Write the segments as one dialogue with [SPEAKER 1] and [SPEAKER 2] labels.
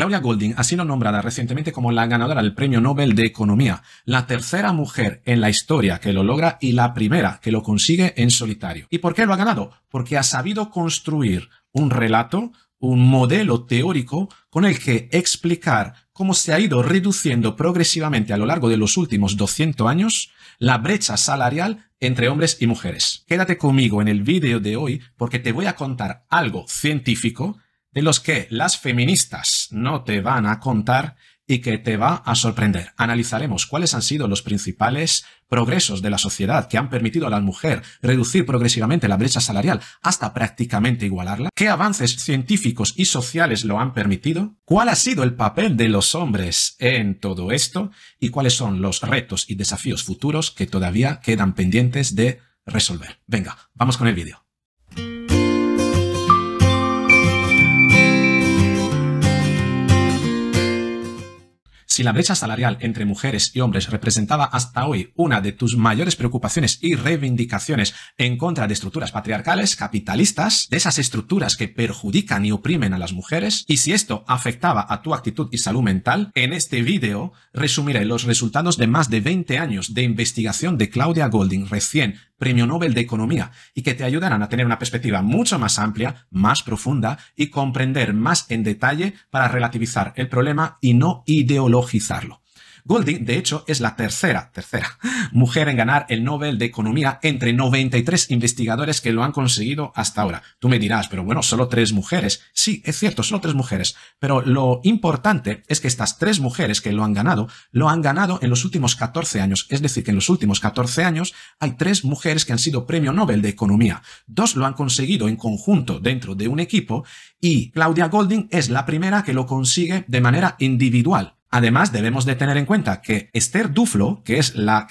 [SPEAKER 1] Claudia Golding ha sido nombrada recientemente como la ganadora del Premio Nobel de Economía, la tercera mujer en la historia que lo logra y la primera que lo consigue en solitario. ¿Y por qué lo ha ganado? Porque ha sabido construir un relato, un modelo teórico con el que explicar cómo se ha ido reduciendo progresivamente a lo largo de los últimos 200 años la brecha salarial entre hombres y mujeres. Quédate conmigo en el vídeo de hoy porque te voy a contar algo científico de los que las feministas no te van a contar y que te va a sorprender. Analizaremos cuáles han sido los principales progresos de la sociedad que han permitido a la mujer reducir progresivamente la brecha salarial hasta prácticamente igualarla, qué avances científicos y sociales lo han permitido, cuál ha sido el papel de los hombres en todo esto y cuáles son los retos y desafíos futuros que todavía quedan pendientes de resolver. Venga, vamos con el vídeo. Si la brecha salarial entre mujeres y hombres representaba hasta hoy una de tus mayores preocupaciones y reivindicaciones en contra de estructuras patriarcales, capitalistas, de esas estructuras que perjudican y oprimen a las mujeres, y si esto afectaba a tu actitud y salud mental, en este vídeo resumiré los resultados de más de 20 años de investigación de Claudia Golding recién Premio Nobel de Economía, y que te ayudarán a tener una perspectiva mucho más amplia, más profunda y comprender más en detalle para relativizar el problema y no ideologizarlo. Golding, de hecho, es la tercera, tercera mujer en ganar el Nobel de Economía entre 93 investigadores que lo han conseguido hasta ahora. Tú me dirás, pero bueno, solo tres mujeres. Sí, es cierto, solo tres mujeres. Pero lo importante es que estas tres mujeres que lo han ganado, lo han ganado en los últimos 14 años. Es decir, que en los últimos 14 años hay tres mujeres que han sido premio Nobel de Economía. Dos lo han conseguido en conjunto dentro de un equipo y Claudia Golding es la primera que lo consigue de manera individual. Además, debemos de tener en cuenta que Esther Duflo, que es la,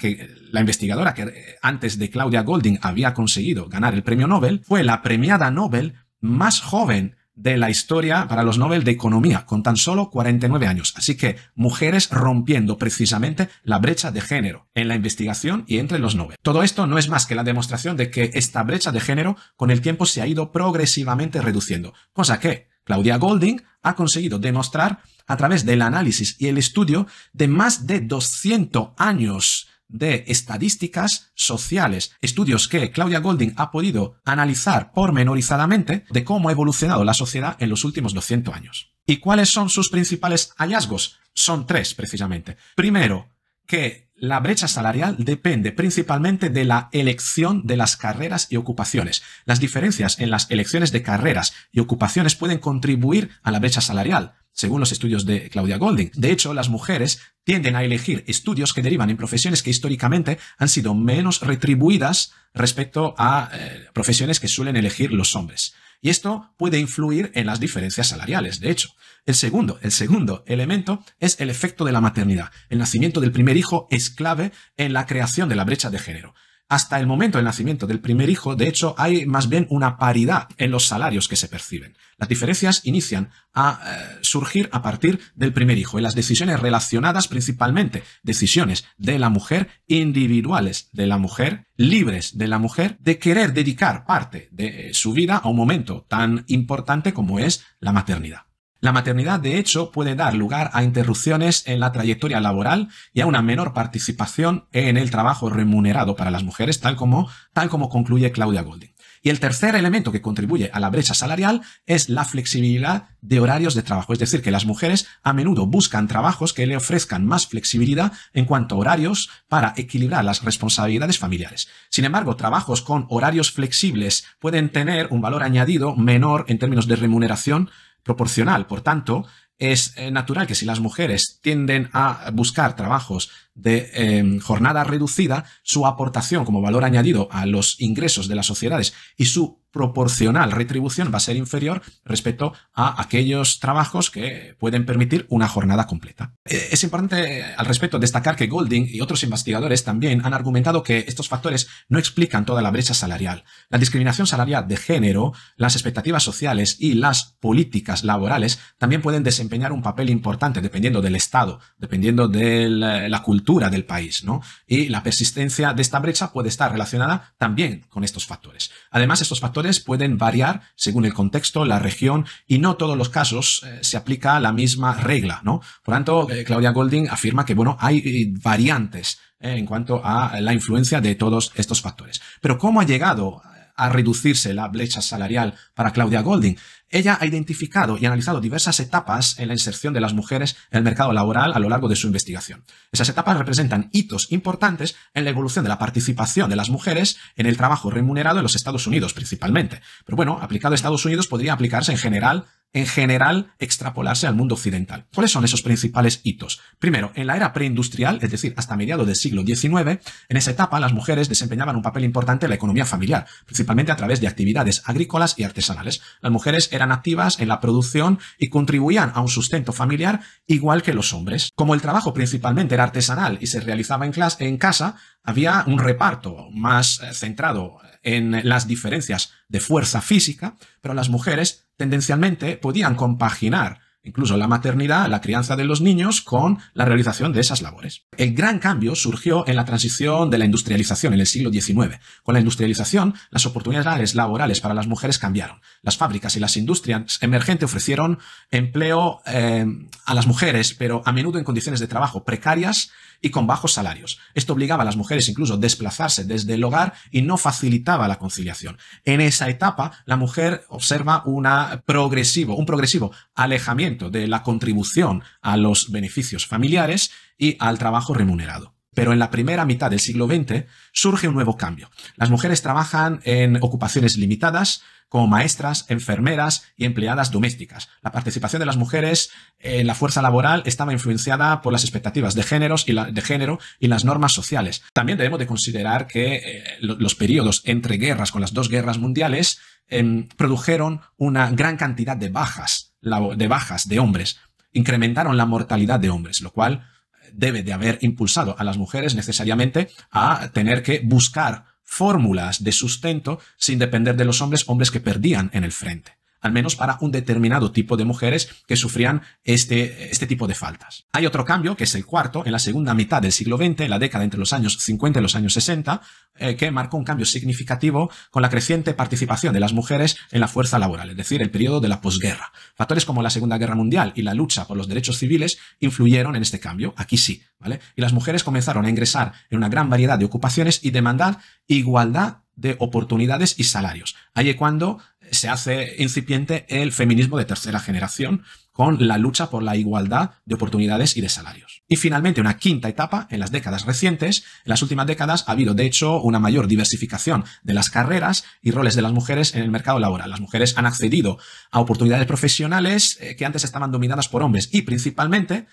[SPEAKER 1] la investigadora que antes de Claudia Golding había conseguido ganar el premio Nobel, fue la premiada Nobel más joven de la historia para los Nobel de Economía, con tan solo 49 años. Así que mujeres rompiendo precisamente la brecha de género en la investigación y entre los Nobel. Todo esto no es más que la demostración de que esta brecha de género con el tiempo se ha ido progresivamente reduciendo, cosa que Claudia Golding ha conseguido demostrar a través del análisis y el estudio de más de 200 años de estadísticas sociales, estudios que Claudia Golding ha podido analizar pormenorizadamente de cómo ha evolucionado la sociedad en los últimos 200 años. ¿Y cuáles son sus principales hallazgos? Son tres, precisamente. Primero, que la brecha salarial depende principalmente de la elección de las carreras y ocupaciones. Las diferencias en las elecciones de carreras y ocupaciones pueden contribuir a la brecha salarial, según los estudios de Claudia Golding. De hecho, las mujeres tienden a elegir estudios que derivan en profesiones que históricamente han sido menos retribuidas respecto a eh, profesiones que suelen elegir los hombres. Y esto puede influir en las diferencias salariales, de hecho. El segundo, el segundo elemento es el efecto de la maternidad. El nacimiento del primer hijo es clave en la creación de la brecha de género hasta el momento del nacimiento del primer hijo, de hecho, hay más bien una paridad en los salarios que se perciben. Las diferencias inician a eh, surgir a partir del primer hijo y las decisiones relacionadas principalmente, decisiones de la mujer, individuales de la mujer, libres de la mujer, de querer dedicar parte de eh, su vida a un momento tan importante como es la maternidad. La maternidad, de hecho, puede dar lugar a interrupciones en la trayectoria laboral y a una menor participación en el trabajo remunerado para las mujeres, tal como, tal como concluye Claudia Golding. Y el tercer elemento que contribuye a la brecha salarial es la flexibilidad de horarios de trabajo. Es decir, que las mujeres a menudo buscan trabajos que le ofrezcan más flexibilidad en cuanto a horarios para equilibrar las responsabilidades familiares. Sin embargo, trabajos con horarios flexibles pueden tener un valor añadido menor en términos de remuneración proporcional. Por tanto, es eh, natural que si las mujeres tienden a buscar trabajos de em, jornada reducida, su aportación como valor añadido a los ingresos de las sociedades y su proporcional retribución va a ser inferior respecto a aquellos trabajos que pueden permitir una jornada completa. Eh, es importante eh, al respecto destacar que Golding y otros investigadores también han argumentado que estos factores no explican toda la brecha salarial. La discriminación salarial de género, las expectativas sociales y las políticas laborales también pueden desempeñar un papel importante dependiendo del estado, dependiendo de la cultura del país, ¿no? Y la persistencia de esta brecha puede estar relacionada también con estos factores. Además, estos factores pueden variar según el contexto, la región, y no todos los casos eh, se aplica la misma regla, ¿no? Por tanto, eh, Claudia Golding afirma que, bueno, hay eh, variantes en cuanto a la influencia de todos estos factores. Pero ¿cómo ha llegado a reducirse la brecha salarial para Claudia Golding? Ella ha identificado y analizado diversas etapas en la inserción de las mujeres en el mercado laboral a lo largo de su investigación. Esas etapas representan hitos importantes en la evolución de la participación de las mujeres en el trabajo remunerado en los Estados Unidos principalmente. Pero bueno, aplicado a Estados Unidos podría aplicarse en general en general extrapolarse al mundo occidental. ¿Cuáles son esos principales hitos? Primero, en la era preindustrial, es decir, hasta mediados del siglo XIX, en esa etapa las mujeres desempeñaban un papel importante en la economía familiar, principalmente a través de actividades agrícolas y artesanales. Las mujeres eran activas en la producción y contribuían a un sustento familiar igual que los hombres. Como el trabajo principalmente era artesanal y se realizaba en, en casa, había un reparto más eh, centrado en las diferencias de fuerza física, pero las mujeres tendencialmente podían compaginar incluso la maternidad, la crianza de los niños, con la realización de esas labores. El gran cambio surgió en la transición de la industrialización en el siglo XIX. Con la industrialización, las oportunidades laborales para las mujeres cambiaron. Las fábricas y las industrias emergentes ofrecieron empleo eh, a las mujeres, pero a menudo en condiciones de trabajo precarias y con bajos salarios. Esto obligaba a las mujeres incluso a desplazarse desde el hogar y no facilitaba la conciliación. En esa etapa, la mujer observa progresivo, un progresivo alejamiento de la contribución a los beneficios familiares y al trabajo remunerado pero en la primera mitad del siglo XX surge un nuevo cambio. Las mujeres trabajan en ocupaciones limitadas, como maestras, enfermeras y empleadas domésticas. La participación de las mujeres en la fuerza laboral estaba influenciada por las expectativas de, y de género y las normas sociales. También debemos de considerar que eh, los periodos entre guerras, con las dos guerras mundiales, em, produjeron una gran cantidad de bajas, de bajas de hombres, incrementaron la mortalidad de hombres, lo cual debe de haber impulsado a las mujeres necesariamente a tener que buscar fórmulas de sustento sin depender de los hombres, hombres que perdían en el frente al menos para un determinado tipo de mujeres que sufrían este, este tipo de faltas. Hay otro cambio, que es el cuarto, en la segunda mitad del siglo XX, en la década entre los años 50 y los años 60, eh, que marcó un cambio significativo con la creciente participación de las mujeres en la fuerza laboral, es decir, el periodo de la posguerra. Factores como la Segunda Guerra Mundial y la lucha por los derechos civiles influyeron en este cambio, aquí sí, ¿vale? Y las mujeres comenzaron a ingresar en una gran variedad de ocupaciones y demandar igualdad de oportunidades y salarios. Ahí es cuando se hace incipiente el feminismo de tercera generación con la lucha por la igualdad de oportunidades y de salarios. Y finalmente, una quinta etapa en las décadas recientes. En las últimas décadas ha habido, de hecho, una mayor diversificación de las carreras y roles de las mujeres en el mercado laboral. Las mujeres han accedido a oportunidades profesionales eh, que antes estaban dominadas por hombres y principalmente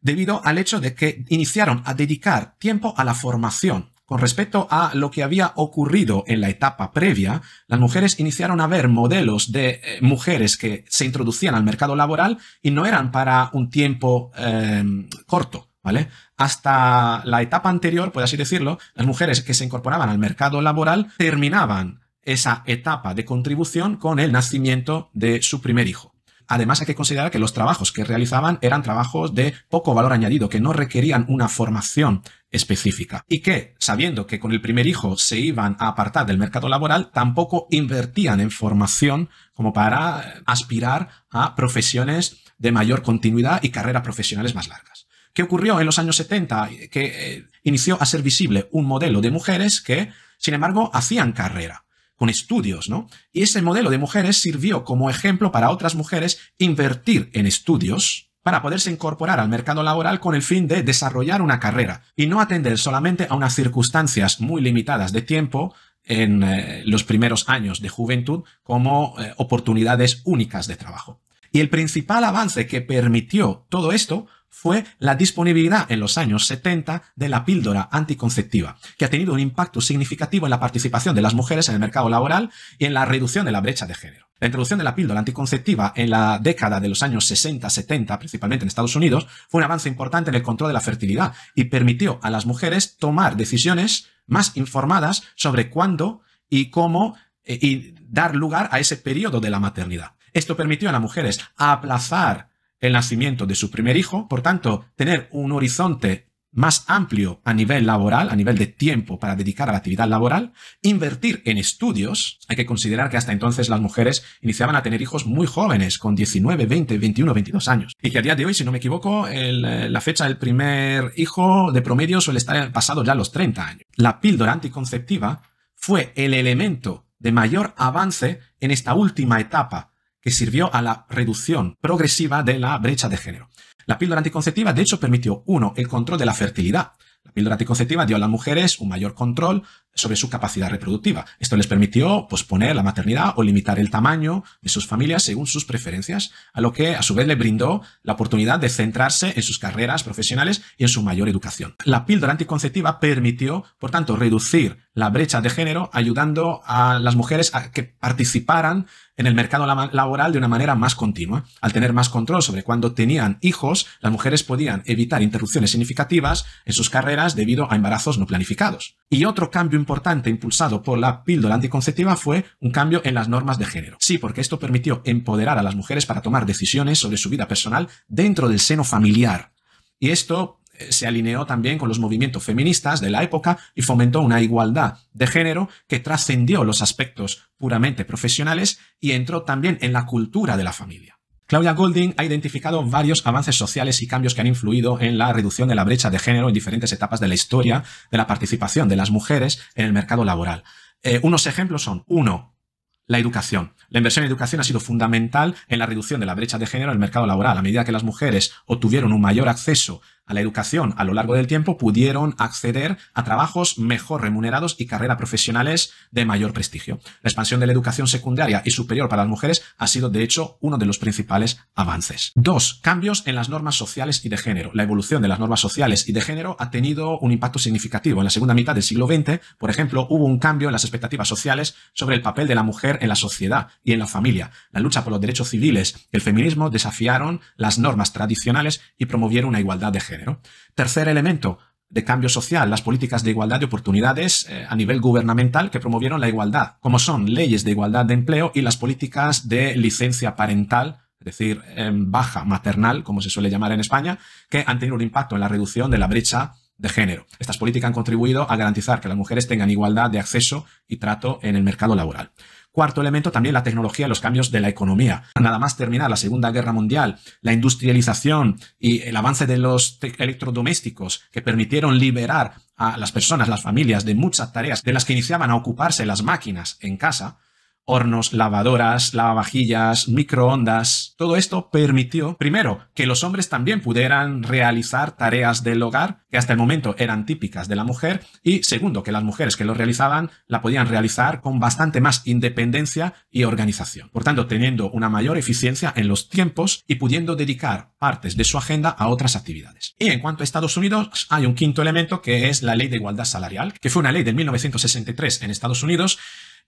[SPEAKER 1] debido al hecho de que iniciaron a dedicar tiempo a la formación con respecto a lo que había ocurrido en la etapa previa, las mujeres iniciaron a ver modelos de eh, mujeres que se introducían al mercado laboral y no eran para un tiempo em, corto. ¿Vale? Hasta la etapa anterior, por así decirlo, las mujeres que se incorporaban al mercado laboral terminaban esa etapa de contribución con el nacimiento de su primer hijo. Además hay que considerar que los trabajos que realizaban eran trabajos de poco valor añadido, que no requerían una formación específica y que, sabiendo que con el primer hijo se iban a apartar del mercado laboral, tampoco invertían en formación como para aspirar a profesiones de mayor continuidad y carreras profesionales más largas. ¿Qué ocurrió en los años 70? Que eh, inició a ser visible un modelo de mujeres que, sin embargo, hacían carrera con estudios, ¿no? Y ese modelo de mujeres sirvió como ejemplo para otras mujeres invertir en estudios para poderse incorporar al mercado laboral con el fin de desarrollar una carrera y no atender solamente a unas circunstancias muy limitadas de tiempo en eh, los primeros años de juventud como eh, oportunidades únicas de trabajo. Y el principal avance que permitió todo esto fue la disponibilidad en los años 70 de la píldora anticonceptiva, que ha tenido un impacto significativo en la participación de las mujeres en el mercado laboral y en la reducción de la brecha de género. La introducción de la píldora anticonceptiva en la década de los años 60-70, principalmente en Estados Unidos, fue un avance importante en el control de la fertilidad y permitió a las mujeres tomar decisiones más informadas sobre cuándo y cómo eh, y dar lugar a ese periodo de la maternidad. Esto permitió a las mujeres aplazar el nacimiento de su primer hijo, por tanto, tener un horizonte más amplio a nivel laboral, a nivel de tiempo para dedicar a la actividad laboral, invertir en estudios. Hay que considerar que hasta entonces las mujeres iniciaban a tener hijos muy jóvenes, con 19, 20, 21, 22 años. Y que a día de hoy, si no me equivoco, eh, la fecha del primer hijo de promedio suele estar pasado ya los 30 años. La píldora anticonceptiva fue el elemento de mayor avance en esta última etapa que sirvió a la reducción progresiva de la brecha de género. La píldora anticonceptiva, de hecho, permitió, uno, el control de la fertilidad. La píldora anticonceptiva dio a las mujeres un mayor control sobre su capacidad reproductiva. Esto les permitió posponer pues, la maternidad o limitar el tamaño de sus familias según sus preferencias, a lo que a su vez le brindó la oportunidad de centrarse en sus carreras profesionales y en su mayor educación. La píldora anticonceptiva permitió, por tanto, reducir la brecha de género, ayudando a las mujeres a que participaran en el mercado laboral de una manera más continua. Al tener más control sobre cuándo tenían hijos, las mujeres podían evitar interrupciones significativas en sus carreras debido a embarazos no planificados. Y otro cambio importante impulsado por la píldora anticonceptiva fue un cambio en las normas de género. Sí, porque esto permitió empoderar a las mujeres para tomar decisiones sobre su vida personal dentro del seno familiar. Y esto eh, se alineó también con los movimientos feministas de la época y fomentó una igualdad de género que trascendió los aspectos puramente profesionales y entró también en la cultura de la familia. Claudia Golding ha identificado varios avances sociales y cambios que han influido en la reducción de la brecha de género en diferentes etapas de la historia de la participación de las mujeres en el mercado laboral. Eh, unos ejemplos son, uno, la educación. La inversión en educación ha sido fundamental en la reducción de la brecha de género en el mercado laboral. A medida que las mujeres obtuvieron un mayor acceso a la educación a lo largo del tiempo pudieron acceder a trabajos mejor remunerados y carreras profesionales de mayor prestigio. La expansión de la educación secundaria y superior para las mujeres ha sido de hecho uno de los principales avances. Dos, cambios en las normas sociales y de género. La evolución de las normas sociales y de género ha tenido un impacto significativo. En la segunda mitad del siglo XX, por ejemplo, hubo un cambio en las expectativas sociales sobre el papel de la mujer en la sociedad y en la familia. La lucha por los derechos civiles y el feminismo desafiaron las normas tradicionales y promovieron una igualdad de género. Tercer elemento de cambio social, las políticas de igualdad de oportunidades eh, a nivel gubernamental que promovieron la igualdad, como son leyes de igualdad de empleo y las políticas de licencia parental es decir, em, baja maternal, como se suele llamar en España, que han tenido un impacto en la reducción de la brecha de género. Estas políticas han contribuido a garantizar que las mujeres tengan igualdad de acceso y trato en el mercado laboral. Cuarto elemento, también la tecnología y los cambios de la economía. Nada más terminar la Segunda Guerra Mundial, la industrialización y el avance de los electrodomésticos que permitieron liberar a las personas, las familias, de muchas tareas de las que iniciaban a ocuparse las máquinas en casa, hornos, lavadoras, lavavajillas, microondas. Todo esto permitió, primero, que los hombres también pudieran realizar tareas del hogar que hasta el momento eran típicas de la mujer y, segundo, que las mujeres que lo realizaban la podían realizar con bastante más independencia y organización. Por tanto, teniendo una mayor eficiencia en los tiempos y pudiendo dedicar partes de su agenda a otras actividades. Y en cuanto a Estados Unidos, hay un quinto elemento que es la ley de igualdad salarial, que fue una ley de 1963 en Estados Unidos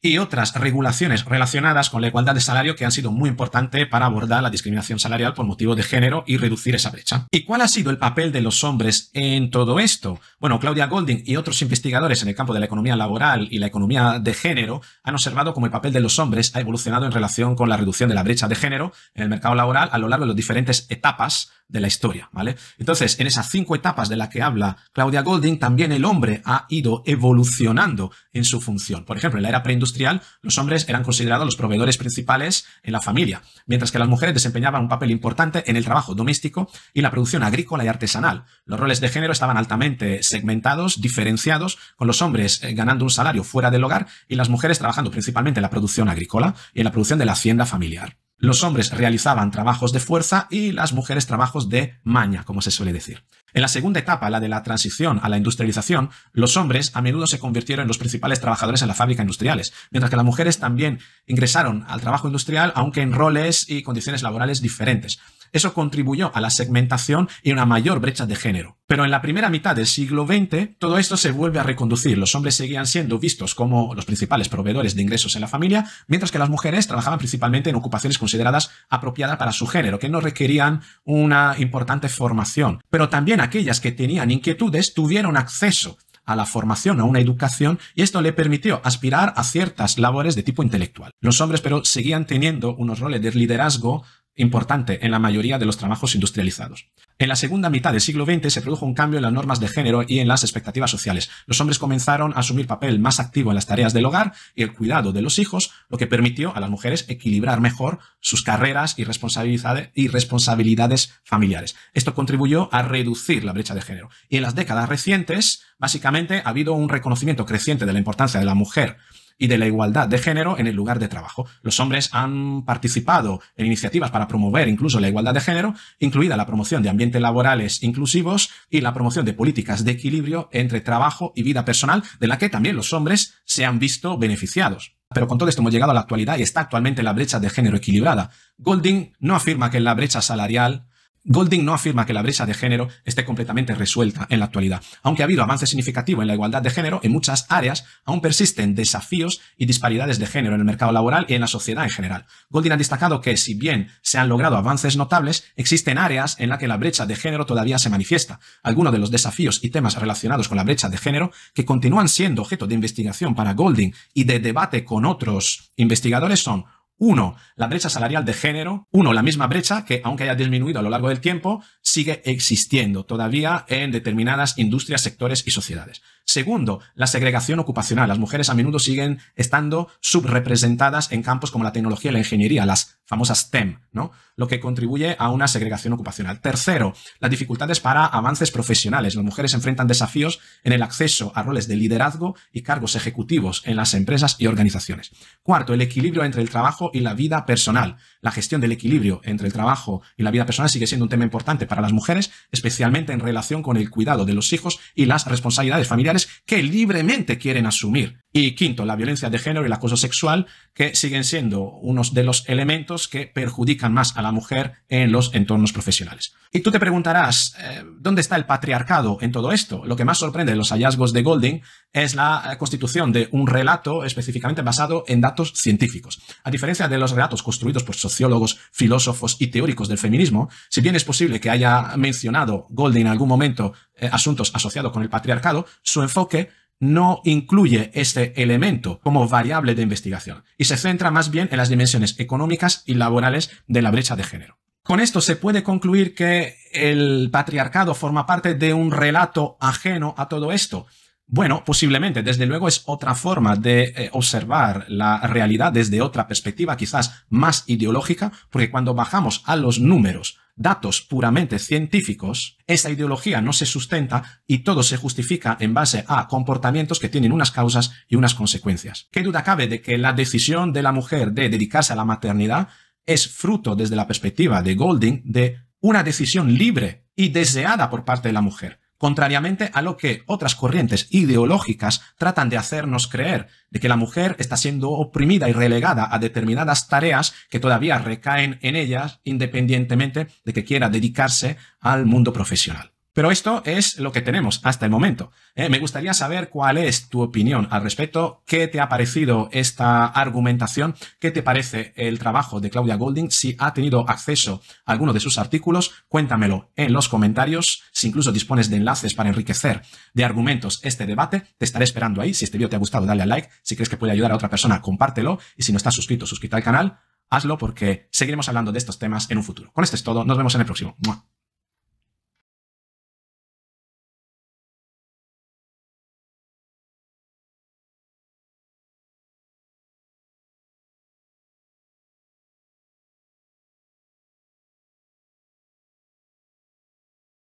[SPEAKER 1] y otras regulaciones relacionadas con la igualdad de salario que han sido muy importantes para abordar la discriminación salarial por motivo de género y reducir esa brecha. ¿Y cuál ha sido el papel de los hombres en todo esto? Bueno, Claudia Golding y otros investigadores en el campo de la economía laboral y la economía de género han observado cómo el papel de los hombres ha evolucionado en relación con la reducción de la brecha de género en el mercado laboral a lo largo de las diferentes etapas de la historia, ¿vale? Entonces, en esas cinco etapas de las que habla Claudia Golding, también el hombre ha ido evolucionando en su función. Por ejemplo, en la era preindustrial, los hombres eran considerados los proveedores principales en la familia, mientras que las mujeres desempeñaban un papel importante en el trabajo doméstico y la producción agrícola y artesanal. Los roles de género estaban altamente segmentados, diferenciados, con los hombres eh, ganando un salario fuera del hogar y las mujeres trabajando principalmente en la producción agrícola y en la producción de la hacienda familiar. Los hombres realizaban trabajos de fuerza y las mujeres trabajos de maña, como se suele decir. En la segunda etapa, la de la transición a la industrialización, los hombres a menudo se convirtieron en los principales trabajadores en la fábrica industriales, mientras que las mujeres también ingresaron al trabajo industrial, aunque en roles y condiciones laborales diferentes. Eso contribuyó a la segmentación y una mayor brecha de género. Pero en la primera mitad del siglo XX, todo esto se vuelve a reconducir. Los hombres seguían siendo vistos como los principales proveedores de ingresos en la familia, mientras que las mujeres trabajaban principalmente en ocupaciones consideradas apropiadas para su género, que no requerían una importante formación. Pero también aquellas que tenían inquietudes tuvieron acceso a la formación, a una educación, y esto le permitió aspirar a ciertas labores de tipo intelectual. Los hombres, pero, seguían teniendo unos roles de liderazgo importante en la mayoría de los trabajos industrializados. En la segunda mitad del siglo XX se produjo un cambio en las normas de género y en las expectativas sociales. Los hombres comenzaron a asumir papel más activo en las tareas del hogar y el cuidado de los hijos, lo que permitió a las mujeres equilibrar mejor sus carreras y responsabilidades, familiares. Esto contribuyó a reducir la brecha de género. Y en las décadas recientes, básicamente, ha habido un reconocimiento creciente de la importancia de la mujer y de la igualdad de género en el lugar de trabajo. Los hombres han participado en iniciativas para promover incluso la igualdad de género, incluida la promoción de ambientes laborales inclusivos y la promoción de políticas de equilibrio entre trabajo y vida personal, de la que también los hombres se han visto beneficiados. Pero con todo esto hemos llegado a la actualidad y está actualmente la brecha de género equilibrada. Golding no afirma que la brecha salarial Golding no afirma que la brecha de género esté completamente resuelta en la actualidad. Aunque ha habido avance significativo en la igualdad de género, en muchas áreas aún persisten desafíos y disparidades de género en el mercado laboral y en la sociedad en general. Golding ha destacado que, si bien se han logrado avances notables, existen áreas en las que la brecha de género todavía se manifiesta. Algunos de los desafíos y temas relacionados con la brecha de género, que continúan siendo objeto de investigación para Golding y de debate con otros investigadores, son uno, la brecha salarial de género. Uno, la misma brecha que, aunque haya disminuido a lo largo del tiempo, sigue existiendo todavía en determinadas industrias, sectores y sociedades. Segundo, la segregación ocupacional. Las mujeres a menudo siguen estando subrepresentadas en campos como la tecnología y la ingeniería, las famosas TEM, ¿no? Lo que contribuye a una segregación ocupacional. Tercero, las dificultades para avances profesionales. Las mujeres enfrentan desafíos en el acceso a roles de liderazgo y cargos ejecutivos en las empresas y organizaciones. Cuarto, el equilibrio entre el trabajo y la vida personal. La gestión del equilibrio entre el trabajo y la vida personal sigue siendo un tema importante para las mujeres, especialmente en relación con el cuidado de los hijos y las responsabilidades familiares que libremente quieren asumir. Y quinto, la violencia de género y el acoso sexual, que siguen siendo unos de los elementos que perjudican más a la mujer en los entornos profesionales. Y tú te preguntarás, eh, ¿dónde está el patriarcado en todo esto? Lo que más sorprende de los hallazgos de Golding es la eh, constitución de un relato específicamente basado en datos científicos. A diferencia de los relatos construidos por sociólogos, filósofos y teóricos del feminismo, si bien es posible que haya mencionado Golding en algún momento eh, asuntos asociados con el patriarcado, su enfoque no incluye este elemento como variable de investigación y se centra más bien en las dimensiones económicas y laborales de la brecha de género. Con esto se puede concluir que el patriarcado forma parte de un relato ajeno a todo esto. Bueno, posiblemente, desde luego es otra forma de eh, observar la realidad desde otra perspectiva, quizás más ideológica, porque cuando bajamos a los números, datos puramente científicos, esa ideología no se sustenta y todo se justifica en base a comportamientos que tienen unas causas y unas consecuencias. ¿Qué duda cabe de que la decisión de la mujer de dedicarse a la maternidad es fruto desde la perspectiva de Golding de una decisión libre y deseada por parte de la mujer? contrariamente a lo que otras corrientes ideológicas tratan de hacernos creer, de que la mujer está siendo oprimida y relegada a determinadas tareas que todavía recaen en ellas independientemente de que quiera dedicarse al mundo profesional. Pero esto es lo que tenemos hasta el momento. ¿eh? Me gustaría saber cuál es tu opinión al respecto, qué te ha parecido esta argumentación, qué te parece el trabajo de Claudia Golding, si ha tenido acceso a alguno de sus artículos, cuéntamelo en los comentarios, si incluso dispones de enlaces para enriquecer de argumentos este debate, te estaré esperando ahí, si este vídeo te ha gustado dale a like, si crees que puede ayudar a otra persona compártelo y si no estás suscrito, suscríbete al canal, hazlo porque seguiremos hablando de estos temas en un futuro. Con esto es todo, nos vemos en el próximo.